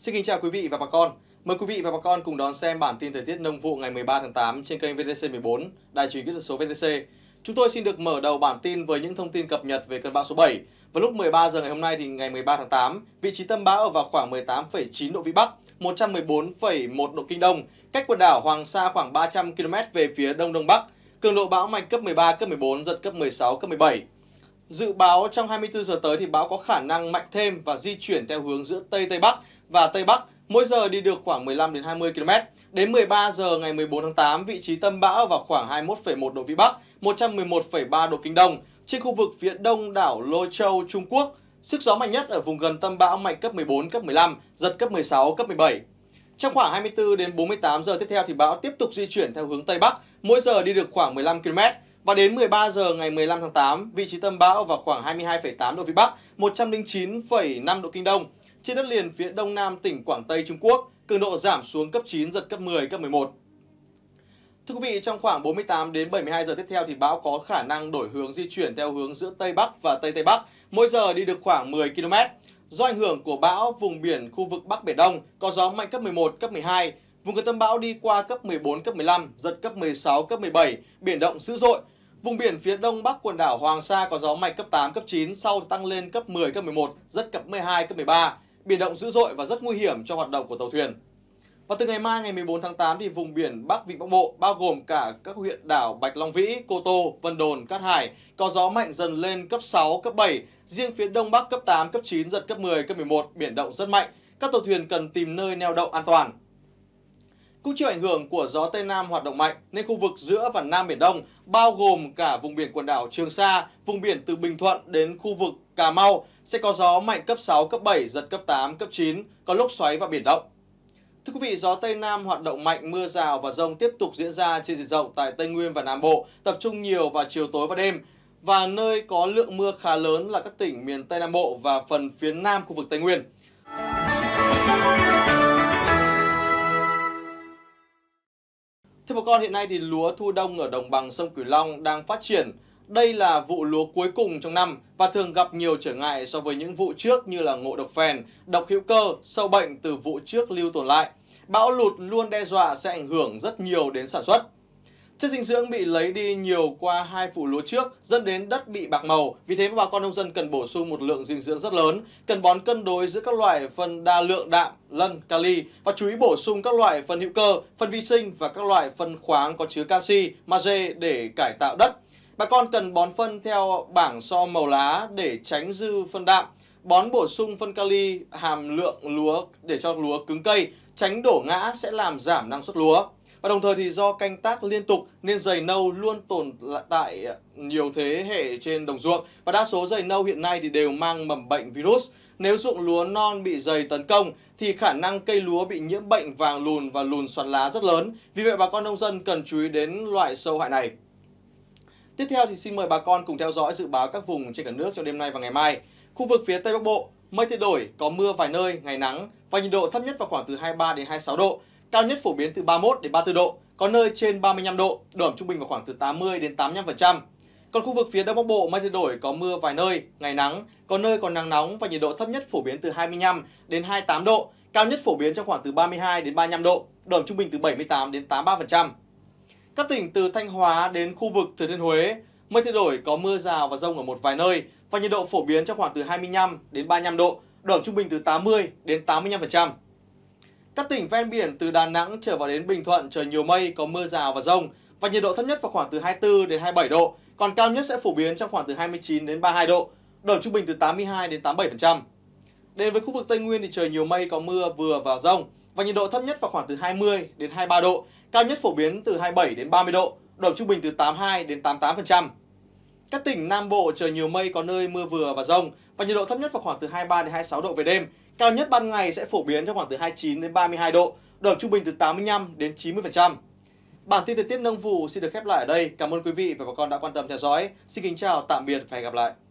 Xin kính chào quý vị và bà con. Mời quý vị và bà con cùng đón xem bản tin thời tiết nông vụ ngày 13 tháng 8 trên kênh VTC 14, đài truyền kỹ thuật số VTC. Chúng tôi xin được mở đầu bản tin với những thông tin cập nhật về cơn bão số 7. Vào lúc 13 giờ ngày hôm nay thì ngày 13 tháng 8, vị trí tâm bão ở vào khoảng 18,9 độ vĩ Bắc, 114,1 độ kinh Đông, cách quần đảo Hoàng Sa khoảng 300 km về phía đông đông bắc. Cường độ bão mạnh cấp 13, cấp 14, giật cấp 16, cấp 17. Dự báo trong 24 giờ tới thì bão có khả năng mạnh thêm và di chuyển theo hướng giữa Tây Tây Bắc và Tây Bắc, mỗi giờ đi được khoảng 15 đến 20 km. Đến 13 giờ ngày 14 tháng 8, vị trí tâm bão ở vào khoảng 21,1 độ Vĩ Bắc, 111,3 độ Kinh Đông, trên khu vực phía đông đảo Lô Châu, Trung Quốc. Sức gió mạnh nhất ở vùng gần tâm bão mạnh cấp 14, cấp 15, giật cấp 16, cấp 17. Trong khoảng 24 đến 48 giờ tiếp theo thì bão tiếp tục di chuyển theo hướng Tây Bắc, mỗi giờ đi được khoảng 15 km. Và đến 13 giờ ngày 15 tháng 8, vị trí tâm bão vào khoảng 22,8 độ Vĩ Bắc, 109,5 độ Kinh Đông, trên đất liền phía đông nam tỉnh Quảng Tây Trung Quốc, cường độ giảm xuống cấp 9, giật cấp 10, cấp 11. Thưa quý vị, trong khoảng 48 đến 72 giờ tiếp theo thì bão có khả năng đổi hướng di chuyển theo hướng giữa Tây Bắc và Tây Tây Bắc, mỗi giờ đi được khoảng 10 km. Do ảnh hưởng của bão, vùng biển khu vực Bắc Biển Đông có gió mạnh cấp 11, cấp 12, vùng gần tâm bão đi qua cấp 14, cấp 15, giật cấp 16, cấp 17, biển động dữ dội. Vùng biển phía đông bắc quần đảo Hoàng Sa có gió mạnh cấp 8, cấp 9, sau tăng lên cấp 10, cấp 11, giật cấp 12, cấp 13 biển động dữ dội và rất nguy hiểm cho hoạt động của tàu thuyền. Và từ ngày mai ngày 14 tháng 8 thì vùng biển Bắc Vịnh Bắc Bộ bao gồm cả các huyện đảo Bạch Long Vĩ, Cô Tô, Vân Đồn, Cát Hải có gió mạnh dần lên cấp 6, cấp 7, riêng phía Đông Bắc cấp 8, cấp 9, giật cấp 10, cấp 11, biển động rất mạnh. Các tàu thuyền cần tìm nơi neo đậu an toàn. Cũng chịu ảnh hưởng của gió Tây Nam hoạt động mạnh nên khu vực giữa và Nam Biển Đông bao gồm cả vùng biển quần đảo Trường Sa, vùng biển từ Bình Thuận đến khu vực Cà Mau sẽ có gió mạnh cấp 6, cấp 7, giật cấp 8, cấp 9, có lúc xoáy và biển động. Thưa quý vị, gió Tây Nam hoạt động mạnh, mưa rào và rông tiếp tục diễn ra trên diện rộng tại Tây Nguyên và Nam Bộ, tập trung nhiều vào chiều tối và đêm. Và nơi có lượng mưa khá lớn là các tỉnh miền Tây Nam Bộ và phần phía Nam khu vực Tây Nguyên. bà con, hiện nay thì lúa thu đông ở đồng bằng sông Cửu Long đang phát triển. Đây là vụ lúa cuối cùng trong năm và thường gặp nhiều trở ngại so với những vụ trước như là ngộ độc phèn, độc hữu cơ, sâu bệnh từ vụ trước lưu tồn lại. Bão lụt luôn đe dọa sẽ ảnh hưởng rất nhiều đến sản xuất. Chất dinh dưỡng bị lấy đi nhiều qua hai vụ lúa trước dẫn đến đất bị bạc màu. Vì thế bà con nông dân cần bổ sung một lượng dinh dưỡng rất lớn, cần bón cân đối giữa các loại phân đa lượng đạm, lân, kali và chú ý bổ sung các loại phân hữu cơ, phân vi sinh và các loại phân khoáng có chứa canxi, magie để cải tạo đất. Bà con cần bón phân theo bảng so màu lá để tránh dư phân đạm, bón bổ sung phân kali hàm lượng lúa để cho lúa cứng cây, tránh đổ ngã sẽ làm giảm năng suất lúa. Và đồng thời thì do canh tác liên tục nên dày nâu luôn tồn tại nhiều thế hệ trên đồng ruộng và đa số dày nâu hiện nay thì đều mang mầm bệnh virus. Nếu ruộng lúa non bị dày tấn công thì khả năng cây lúa bị nhiễm bệnh vàng lùn và lùn xoắn lá rất lớn. Vì vậy bà con nông dân cần chú ý đến loại sâu hại này. Tiếp theo thì xin mời bà con cùng theo dõi dự báo các vùng trên cả nước cho đêm nay và ngày mai. Khu vực phía Tây Bắc Bộ, mây thay đổi, có mưa vài nơi, ngày nắng và nhiệt độ thấp nhất vào khoảng từ 23 đến 26 độ cao nhất phổ biến từ 31 đến 34 độ, có nơi trên 35 độ, độ ẩm trung bình vào khoảng từ 80 đến 85%. Còn khu vực phía Đông Bắc Bộ mây thay đổi có mưa vài nơi, ngày nắng, có nơi còn nắng nóng và nhiệt độ thấp nhất phổ biến từ 25 đến 28 độ, cao nhất phổ biến trong khoảng từ 32 đến 35 độ, độ ẩm trung bình từ 78 đến 83%. Các tỉnh từ Thanh Hóa đến khu vực Thừa Thiên Huế, mây thay đổi có mưa rào và rông ở một vài nơi và nhiệt độ phổ biến trong khoảng từ 25 đến 35 độ, độ ẩm trung bình từ 80 đến 85%. Các tỉnh ven biển từ Đà Nẵng trở vào đến Bình Thuận trời nhiều mây, có mưa rào và rông và nhiệt độ thấp nhất vào khoảng từ 24 đến 27 độ, còn cao nhất sẽ phổ biến trong khoảng từ 29 đến 32 độ, độ trung bình từ 82 đến 87%. Đến với khu vực Tây Nguyên thì trời nhiều mây có mưa vừa và rông và nhiệt độ thấp nhất vào khoảng từ 20 đến 23 độ, cao nhất phổ biến từ 27 đến 30 độ, độ trung bình từ 82 đến 88%. Các tỉnh Nam Bộ trời nhiều mây có nơi mưa vừa và rông và nhiệt độ thấp nhất vào khoảng từ 23 đến 26 độ về đêm, cao nhất ban ngày sẽ phổ biến trong khoảng từ 29 đến 32 độ, độ ẩm trung bình từ 85 đến 90%. Bản tin thời tiết nông vụ xin được khép lại ở đây. Cảm ơn quý vị và bà con đã quan tâm theo dõi. Xin kính chào, tạm biệt và hẹn gặp lại.